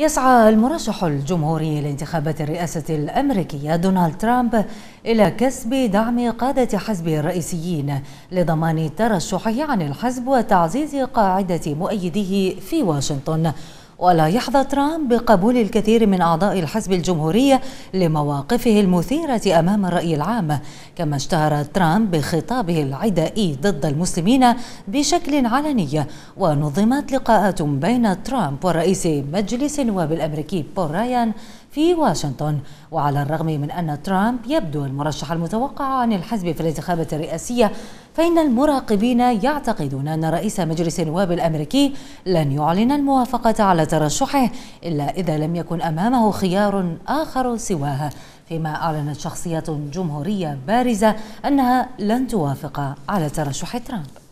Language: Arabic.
يسعى المرشح الجمهوري لانتخابات الرئاسة الأمريكية دونالد ترامب إلى كسب دعم قادة حزبه الرئيسيين لضمان ترشحه عن الحزب وتعزيز قاعدة مؤيديه في واشنطن ولا يحظى ترامب بقبول الكثير من أعضاء الحزب الجمهوري لمواقفه المثيرة أمام الرأي العام كما اشتهر ترامب بخطابه العدائي ضد المسلمين بشكل علني ونظمت لقاءات بين ترامب ورئيس مجلس النواب الأمريكي بول رايان في واشنطن وعلى الرغم من أن ترامب يبدو المرشح المتوقع عن الحزب في الانتخابات الرئاسية فإن المراقبين يعتقدون أن رئيس مجلس النواب الأمريكي لن يعلن الموافقة على ترشحه إلا إذا لم يكن أمامه خيار آخر سواه فيما أعلنت شخصية جمهورية بارزة أنها لن توافق على ترشح ترامب